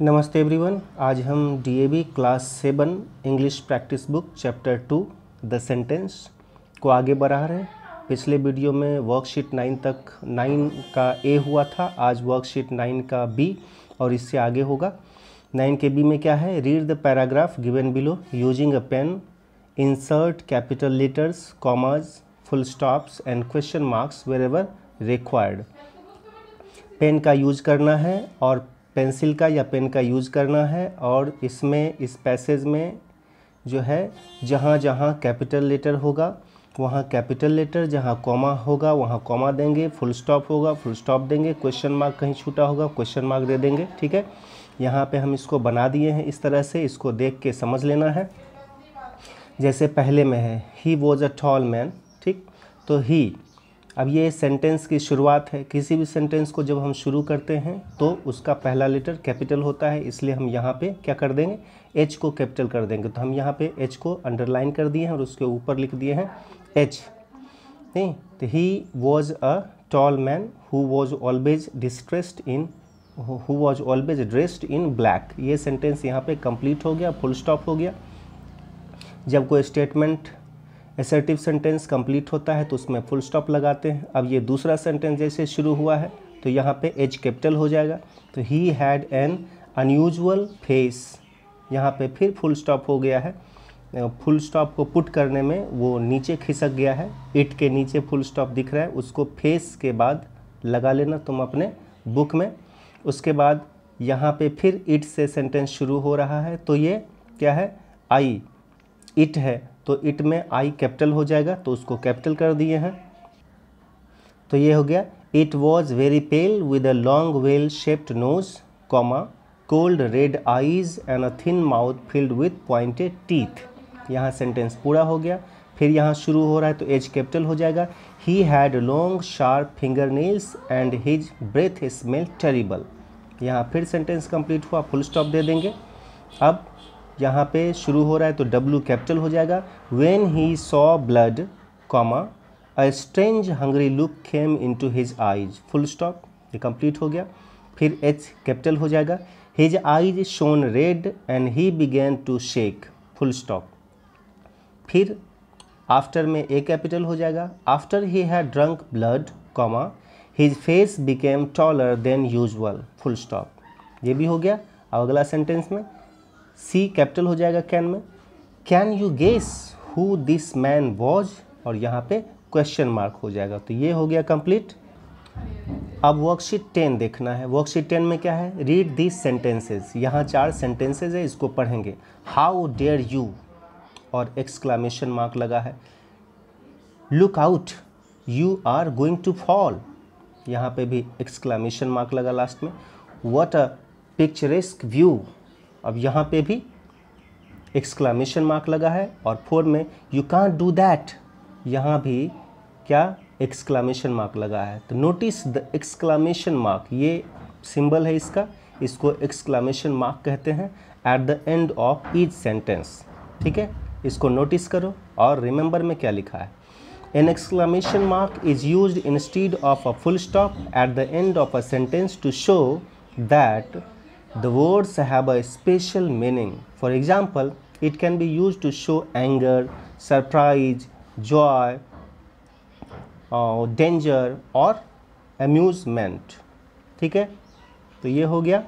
नमस्ते एवरीवन आज हम DAV class seven English practice book chapter two the sentence को आगे बढ़ा रहे हैं पिछले वीडियो में वर्कशीट नाइन तक नाइन का ए हुआ था आज वर्कशीट नाइन का बी और इससे आगे होगा नाइन के बी में क्या है read the paragraph given below using a pen insert capital letters commas full stops and question marks wherever required pen का यूज करना है और पेंसिल का या पेन का यूज़ करना है और इसमें इस पैसेज में जो है जहाँ जहाँ कैपिटल लेटर होगा वहाँ कैपिटल लेटर जहाँ कॉमा होगा वहाँ कॉमा देंगे फुल स्टॉप होगा फुल स्टॉप देंगे क्वेश्चन मार्क कहीं छूटा होगा क्वेश्चन मार्क दे देंगे ठीक है यहाँ पे हम इसको बना दिए हैं इस तरह से इसको देख के समझ लेना है जैसे पहले में है he was a tall man ठीक तो ही अब ये सेंटेंस की शुरुआत है किसी भी सेंटेंस को जब हम शुरू करते हैं तो उसका पहला लेटर कैपिटल होता है इसलिए हम यहाँ पे क्या कर देंगे एच को कैपिटल कर देंगे तो हम यहाँ पे एच को अंडरलाइन कर दिए हैं और उसके ऊपर लिख दिए हैं एच नहीं तो he was a tall man who was always distressed in who was always dressed in black ये सेंटेंस यहाँ पे कंप्लीट हो गया फुल स्टॉप हो गया जब कोई स्टेटमेंट एसर्टिव सेंटेंस कंप्लीट होता है तो उसमें फुल स्टॉप लगाते हैं अब ये दूसरा सेंटेंस जैसे शुरू हुआ है तो यहाँ पे एज कैपिटल हो जाएगा तो he had an unusual face यहाँ पे फिर फुल स्टॉप हो गया है फुल स्टॉप को पुट करने में वो नीचे खिसक गया है इट के नीचे फुल स्टॉप दिख रहा है उसको फेस के बाद लगा लेना तुम अपने बुक में उसके बाद यहाँ पे फिर इट से सेंटेंस शुरू हो रहा है तो ये क्या है आई इट है तो इट में आई कैपिटल हो जाएगा तो उसको कैपिटल कर दिए हैं तो ये हो गया it was very pale with a long well shaped nose comma cold red eyes and a thin mouth filled with pointed teeth यहाँ सेंटेंस पूरा हो गया फिर यहाँ शुरू हो रहा है तो एज कैपिटल हो जाएगा he had long sharp finger nails and his breath smell terrible यहाँ फिर सेंटेंस कंप्लीट हुआ फुल स्टॉप दे देंगे अब यहाँ पे शुरू हो रहा है तो डब्लू कैपिटल हो जाएगा when he saw blood comma a strange hungry look came into his eyes full stop ये कंप्लीट हो गया फिर एच कैपिटल हो जाएगा his eyes shone red and he began to shake full stop फिर after में A capital हो जाएगा after he had drunk blood comma his face became taller than usual full stop ये भी हो गया अब अगला सेंटेंस में सी कैपिटल हो जाएगा कैन में can you guess who this man was और यहाँ पे क्वेश्चन मार्क हो जाएगा तो ये हो गया कंप्लीट अब वर्कशीट टेन देखना है वर्कशीट टेन में क्या है रीड दिस सेंटेंसेज यहाँ चार सेंटेंसेज है इसको पढ़ेंगे हाउ डेयर यू और एक्सक्लामेशन मार्क लगा है look out you are going to fall यहाँ पे भी एक्सक्लामेशन मार्क लगा लास्ट में वट अ पिक्चरेस्क व्यू अब यहाँ पे भी एक्सक्लामेशन मार्क लगा है और फोर में यू कान डू दैट यहाँ भी क्या एक्सक्लामेशन मार्क लगा है तो नोटिस द एक्सक्लामेशन मार्क ये सिंबल है इसका इसको एक्सक्लामेशन मार्क कहते हैं at the end of each sentence ठीक है इसको नोटिस करो और रिमेंबर में क्या लिखा है exclamation mark is use instead of a full stop at the end of a sentence to show that the words have a special meaning. For example, it can be used to show anger, surprise, joy, uh, danger और amusement. ठीक है तो ये हो गया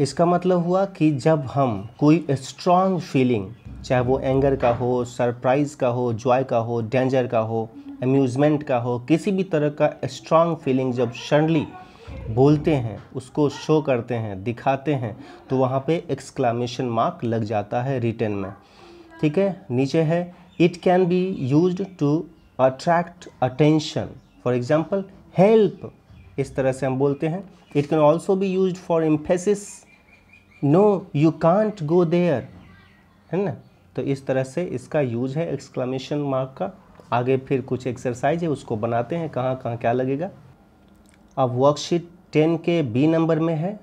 इसका मतलब हुआ कि जब हम कोई स्ट्रॉन्ग फीलिंग चाहे वो एंगर का हो सरप्राइज़ का हो जॉय का हो डेंजर का हो अम्यूज़मेंट का हो किसी भी तरह का स्ट्रॉन्ग फीलिंग जब सडनली बोलते हैं उसको शो करते हैं दिखाते हैं तो वहाँ पे एक्सक्लामेशन मार्क लग जाता है रिटर्न में ठीक है नीचे है it can be use to attract attention for example help इस तरह से हम बोलते हैं it can also be use for emphasis no you can't go there है ना तो इस तरह से इसका यूज है एक्सक्लामेशन मार्क का आगे फिर कुछ एक्सरसाइज है उसको बनाते हैं कहाँ कहाँ क्या लगेगा अब वर्कशीट टेन के बी नंबर में है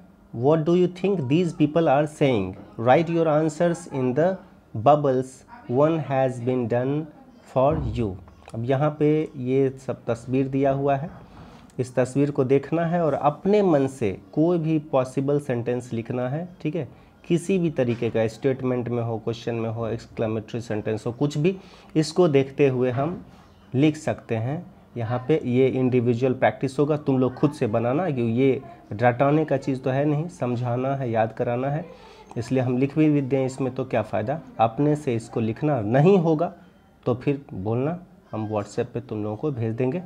what do you think these people are saying write your answers in the bubbles one has been done for you अब यहाँ पे ये सब तस्वीर दिया हुआ है इस तस्वीर को देखना है और अपने मन से कोई भी पॉसिबल सेंटेंस लिखना है ठीक है किसी भी तरीके का स्टेटमेंट में हो क्वेश्चन में हो एक्सक्लेमेटरी सेंटेंस हो कुछ भी इसको देखते हुए हम लिख सकते हैं यहाँ पे ये इंडिविजुअल प्रैक्टिस होगा तुम लोग खुद से बनाना ये डटाने का चीज़ तो है नहीं समझाना है याद कराना है इसलिए हम लिख भी दें इसमें तो क्या फ़ायदा अपने से इसको लिखना नहीं होगा तो फिर बोलना हम व्हाट्सएप पे तुम लोगों को भेज देंगे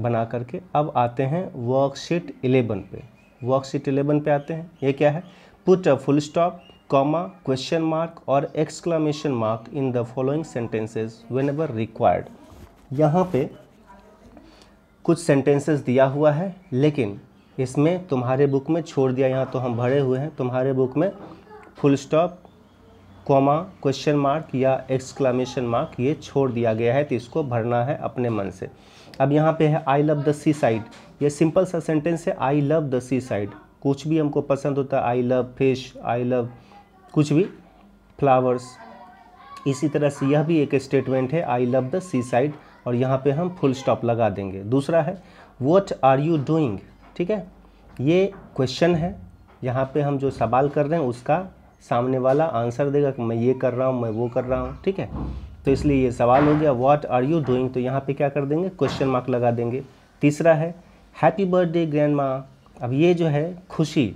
बना करके अब आते हैं वर्कशीट एलेवन पे वर्कशीट इलेवन पे आते हैं ये क्या है put a full stop comma question mark और exclamation mark in the following sentences wherever required यहाँ पे कुछ सेंटेंसेस दिया हुआ है लेकिन इसमें तुम्हारे बुक में छोड़ दिया यहाँ तो हम भरे हुए हैं तुम्हारे बुक में full stop comma question mark या एक्सक्लामेशन मार्क ये छोड़ दिया गया है तो इसको भरना है अपने मन से अब यहाँ पे है I love the seaside ये सिंपल सा सेंटेंस है I love the seaside कुछ भी हमको पसंद होता है I love fish I love कुछ भी फ्लावर्स इसी तरह से यह भी एक स्टेटमेंट है I love the seaside और यहाँ पे हम फुल स्टॉप लगा देंगे दूसरा है वॉट आर यू डूइंग ठीक है ये क्वेश्चन है यहाँ पे हम जो सवाल कर रहे हैं उसका सामने वाला आंसर देगा कि मैं ये कर रहा हूँ मैं वो कर रहा हूँ ठीक है तो इसलिए ये सवाल हो गया व्हाट आर यू डूइंग तो यहाँ पर क्या कर देंगे क्वेश्चन मार्क लगा देंगे तीसरा है हैप्पी बर्थडे ग्रैंड माँ अब ये जो है खुशी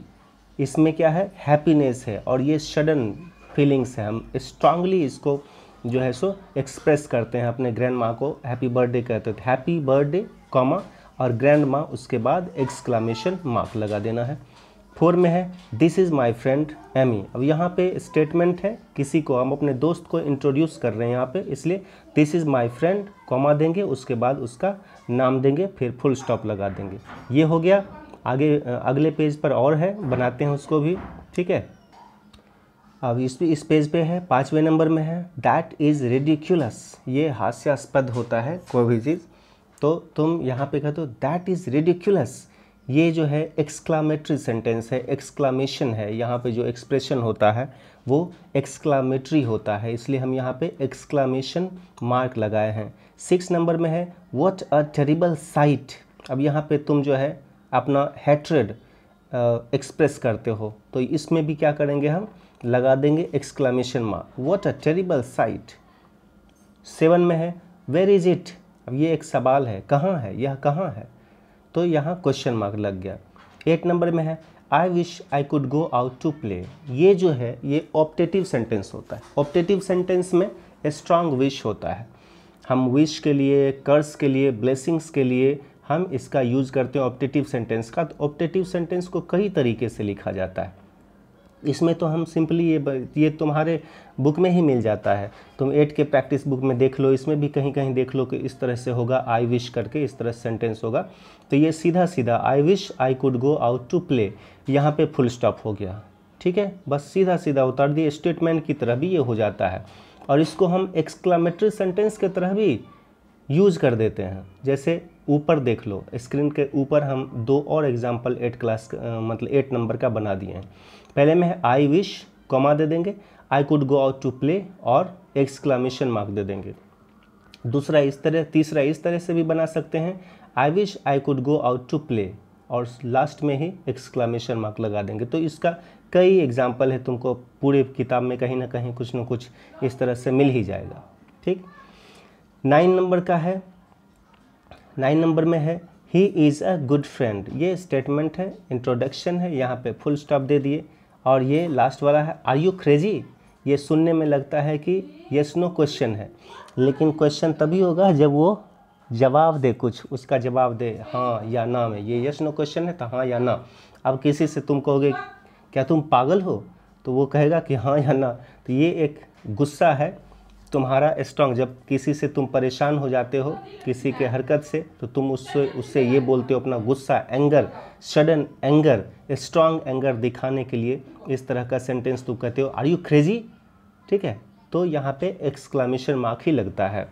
इसमें क्या है हैप्पीनेस है और ये सडन फीलिंग्स है हम स्ट्रांगली इसको जो है सो एक्सप्रेस करते हैं अपने ग्रैंड माँ को हैप्पी बर्थडे कहते थे हैप्पी बर्थडे कॉमा और ग्रैंड माँ उसके बाद एक्सक्लामेशन मार्क लगा देना है फोर में है this is my friend Amy अब यहाँ पे स्टेटमेंट है किसी को हम अपने दोस्त को इंट्रोड्यूस कर रहे हैं यहाँ पे इसलिए this is my friend comma देंगे उसके बाद उसका नाम देंगे फिर फुल स्टॉप लगा देंगे ये हो गया आगे अगले पेज पर और है बनाते हैं उसको भी ठीक है अब इस पे इस पेज पे है पाँचवें नंबर में है दैट इज़ रेडिक्यूलस ये हास्यास्पद होता है कोई भी चीज़ तो तुम यहाँ पे कह दो दैट इज़ रेडिक्यूलस ये जो है एक्सक्लामेटरी सेंटेंस है एक्सक्लामेशन है यहाँ पे जो एक्सप्रेशन होता है वो एक्सक्लामेटरी होता है इसलिए हम यहाँ पे एक्सक्लामेशन मार्क लगाए हैं सिक्स नंबर में है वॉट अ टेरिबल साइट अब यहाँ पे तुम जो है अपना हेट्रेड एक्सप्रेस करते हो तो इसमें भी क्या करेंगे हम लगा देंगे exclamation mark what a terrible sight seven में है वेर इज इट अब ये एक सवाल है कहाँ है यह कहाँ है तो यहाँ क्वेश्चन मार्क लग गया एट नंबर में है I wish I could go out to play ये जो है ये ऑप्टेटिव सेंटेंस होता है ऑप्टेटिव सेंटेंस में स्ट्रांग विश होता है हम विश के लिए कर्स के लिए ब्लेसिंग्स के लिए हम इसका यूज़ करते हैं ऑप्टेटिव सेंटेंस का तो ऑप्टेटिव सेंटेंस को कई तरीके से लिखा जाता है इसमें तो हम सिंपली ये ये तुम्हारे बुक में ही मिल जाता है तुम एट के प्रैक्टिस बुक में देख लो इसमें भी कहीं कहीं देख लो कि इस तरह से होगा आई विश करके इस तरह सेंटेंस होगा तो ये सीधा सीधा I wish I could go out to play यहाँ पे फुल स्टॉप हो गया ठीक है बस सीधा सीधा उतार दिए स्टेटमेंट की तरह भी ये हो जाता है और इसको हम एक्सक्लामेटरी सेंटेंस की तरह भी यूज कर देते हैं जैसे ऊपर देख लो स्क्रीन के ऊपर हम दो और एग्जाम्पल एट क्लास मतलब एट नंबर का बना दिए हैं पहले में है आई विश कॉमा दे देंगे I could go out to play और एक्सक्लामेशन मार्क दे देंगे दूसरा इस तरह तीसरा इस तरह से भी बना सकते हैं I wish I could go out to play और लास्ट में ही एक्सक्लामेशन मार्क लगा देंगे तो इसका कई एग्जाम्पल है तुमको पूरे किताब में कहीं ना कहीं कुछ ना कुछ इस तरह से मिल ही जाएगा ठीक नाइन नंबर का है नाइन नंबर में है he is a good friend ये स्टेटमेंट है इंट्रोडक्शन है यहाँ पे फुल स्टॉप दे दिए और ये लास्ट वाला है आर यू क्रेजी ये सुनने में लगता है कि येस नो क्वेश्चन है लेकिन क्वेश्चन तभी होगा जब वो जवाब दे कुछ उसका जवाब दे हाँ या ना में ये यस नो क्वेश्चन है तो हाँ या ना अब किसी से तुम कहोगे क्या तुम पागल हो तो वो कहेगा कि हाँ या ना तो ये एक गुस्सा है तुम्हारा स्ट्रांग जब किसी से तुम परेशान हो जाते हो किसी के हरकत से तो तुम उससे उससे ये बोलते हो अपना गुस्सा anger sudden anger strong anger दिखाने के लिए इस तरह का सेंटेंस तुम कहते हो आर यू क्रेजी ठीक है तो यहाँ पे एक्सक्लामेशन मार्क ही लगता है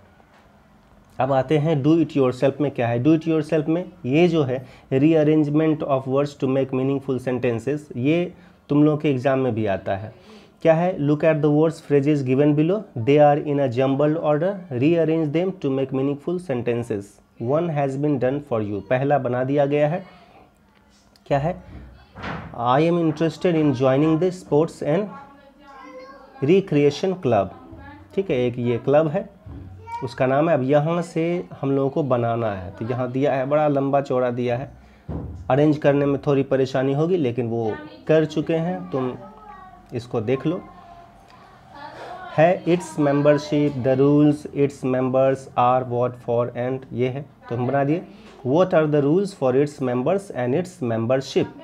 अब आते हैं डू इट योर सेल्फ में क्या है डू इट योर सेल्फ में ये जो है rearrangement of words to make meaningful sentences ये तुम लोगों के एग्ज़ाम में भी आता है क्या है look at the words phrases given below they are in a jumbled order rearrange them to make meaningful sentences one has been done for you पहला बना दिया गया है क्या है I am interested in joining the sports and recreation club. ठीक है एक ये क्लब है उसका नाम है अब यहाँ से हम लोगों को बनाना है तो यहाँ दिया है बड़ा लंबा चौड़ा दिया है अरेंज करने में थोड़ी परेशानी होगी लेकिन वो कर चुके हैं तुम इसको देख लो है its membership the rules its members are what for and ये है तो हम बना दिए what are the rules for its members and its membership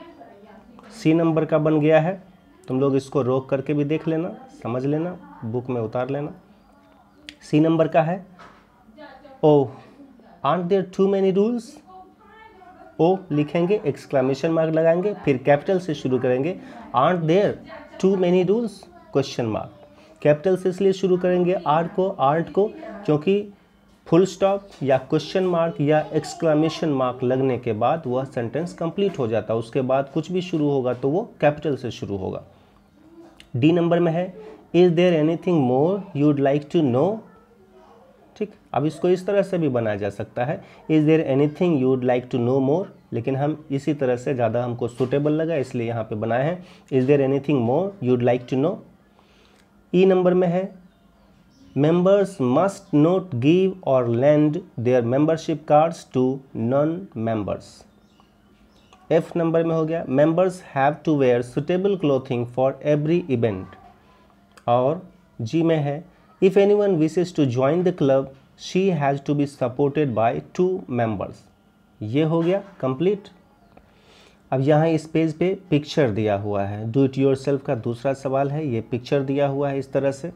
C number का बन गया है तुम लोग इसको रोक करके भी देख लेना समझ लेना बुक में उतार लेना सी नंबर का है O aren't there too many rules O लिखेंगे एक्सक्लामेशन मार्क लगाएंगे फिर कैपिटल से शुरू करेंगे aren't there too many rules question mark capital से इसलिए शुरू करेंगे आर्ट को आर्ट को क्योंकि फुल स्टॉप या क्वेश्चन मार्क या एक्सक्लामेशन मार्क लगने के बाद वह सेंटेंस कंप्लीट हो जाता है उसके बाद कुछ भी शुरू होगा तो वो कैपिटल से शुरू होगा डी नंबर में है is there anything more you'd like to know ठीक अब इसको इस तरह से भी बनाया जा सकता है is there anything would like to know more लेकिन हम इसी तरह से ज़्यादा हमको सुटेबल लगा इसलिए यहाँ पे बनाए हैं is there anything more you'd like to know E number में है members must not give or lend their membership cards to non members F number में हो गया members have to wear suitable clothing for every event और G में है if anyone wishes to join the club she has to be supported by two members ये हो गया complete अब यहाँ इस पेज पे पिक्चर दिया हुआ है डू इट योर सेल्फ का दूसरा सवाल है ये पिक्चर दिया हुआ है इस तरह से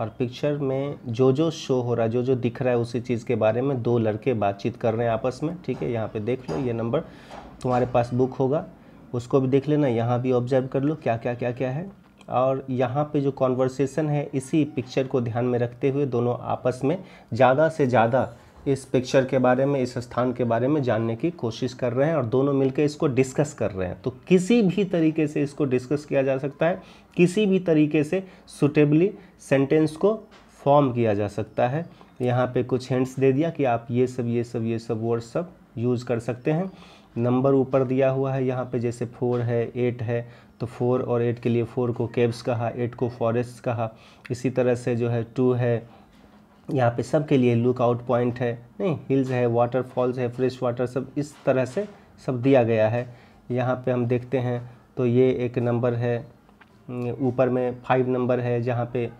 और पिक्चर में जो जो शो हो रहा है जो जो दिख रहा है उसी चीज़ के बारे में दो लड़के बातचीत कर रहे हैं आपस में ठीक है यहाँ पे देख लो ये नंबर तुम्हारे पास बुक होगा उसको भी देख लेना यहाँ भी ऑब्जर्व कर लो क्या क्या क्या क्या है और यहाँ पे जो कॉन्वर्सेशन है इसी पिक्चर को ध्यान में रखते हुए दोनों आपस में ज़्यादा से ज़्यादा इस पिक्चर के बारे में इस स्थान के बारे में जानने की कोशिश कर रहे हैं और दोनों मिलकर इसको डिस्कस कर रहे हैं तो किसी भी तरीके से इसको डिस्कस किया जा सकता है किसी भी तरीके से सुटेबली सेंटेंस को फॉर्म किया जा सकता है यहाँ पे कुछ हिंट्स दे दिया कि आप ये सब ये सब ये सब वर्ड सब यूज़ कर सकते हैं नंबर ऊपर दिया हुआ है यहाँ पे जैसे फोर है एट है तो फोर और एट के लिए फोर को केब्स कहा एट को फॉरेस्ट कहा इसी तरह से जो है टू है यहाँ पे सब के लिए लुक आउट पॉइंट है नहीं हिल्स है वाटरफॉल्स है फ्रेश वाटर सब इस तरह से सब दिया गया है यहाँ पे हम देखते हैं तो ये एक नंबर है ऊपर में फाइव नंबर है जहाँ पे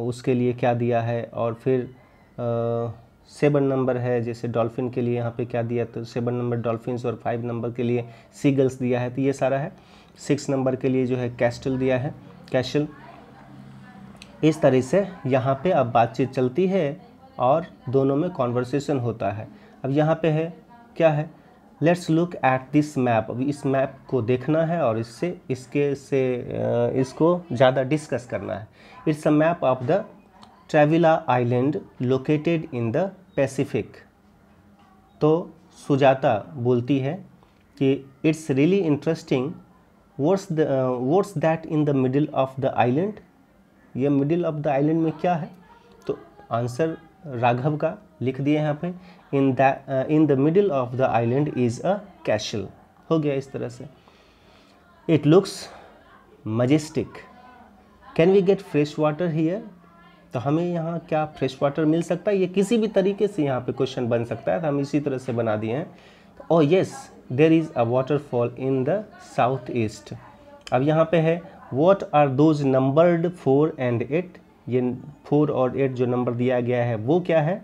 उसके लिए क्या दिया है और फिर सेवन नंबर है जैसे डॉल्फिन के लिए यहाँ पे क्या दिया तो सेवन नंबर डॉल्फिन और फाइव नंबर के लिए सीगल्स दिया है तो ये सारा है सिक्स नंबर के लिए जो है कैस्टल दिया है कैशल इस तरह से यहाँ पे अब बातचीत चलती है और दोनों में कॉन्वर्सेशन होता है अब यहाँ पे है क्या है let's look at this map अब इस मैप को देखना है और इससे इसके से इसको ज़्यादा डिस्कस करना है it's a map of the Trevilla island located in the Pacific तो सुजाता बोलती है कि it's really interesting words words that in the middle of the island ये मिडिल ऑफ द आइलैंड में क्या है तो आंसर राघव का लिख दिए यहाँ पे in the in the middle of the island is a castle हो गया इस तरह से it looks majestic can we get fresh water here तो हमें यहाँ क्या फ्रेश वाटर मिल सकता है ये किसी भी तरीके से यहाँ पे क्वेश्चन बन सकता है तो हम इसी तरह से बना दिए हैं oh yes there is a waterfall in the south east अब यहाँ पे है what are those numbered four and eight ये फोर और एट जो नंबर दिया गया है वो क्या है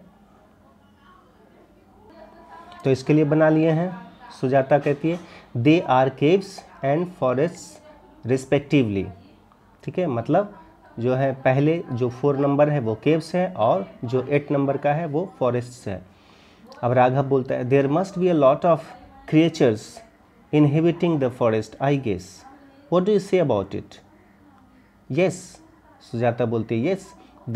तो इसके लिए बना लिए हैं सुजाता कहती है they are caves and forest respectively ठीक है मतलब जो है पहले जो फोर नंबर है वो केव्स है और जो एट नंबर का है वो फॉरेस्ट है अब राघव बोलता है there must be a lot of creatures inhabiting the forest I guess what do you say about it yes sujata bolte yes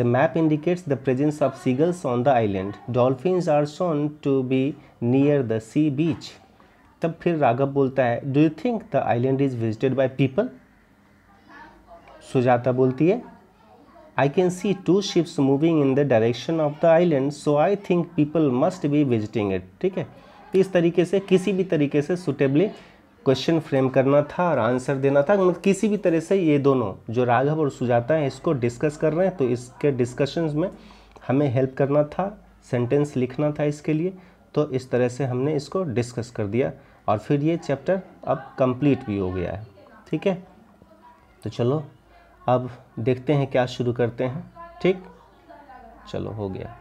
the map indicates the presence of seagulls on the island dolphins are shown to be near the sea beach तब फिर राघव बोलता है do you think the island is visited by people Sujata बोलती है I can see two ships moving in the direction of the island so I think people must be visiting it ठीक है इस तरीके से किसी भी तरीके से सुटेबली क्वेश्चन फ्रेम करना था और आंसर देना था मतलब किसी भी तरह से ये दोनों जो राघव और सुजाता हैं इसको डिस्कस कर रहे हैं तो इसके डिस्कशंस में हमें हेल्प करना था सेंटेंस लिखना था इसके लिए तो इस तरह से हमने इसको डिस्कस कर दिया और फिर ये चैप्टर अब कंप्लीट भी हो गया है ठीक है तो चलो अब देखते हैं क्या शुरू करते हैं ठीक चलो हो गया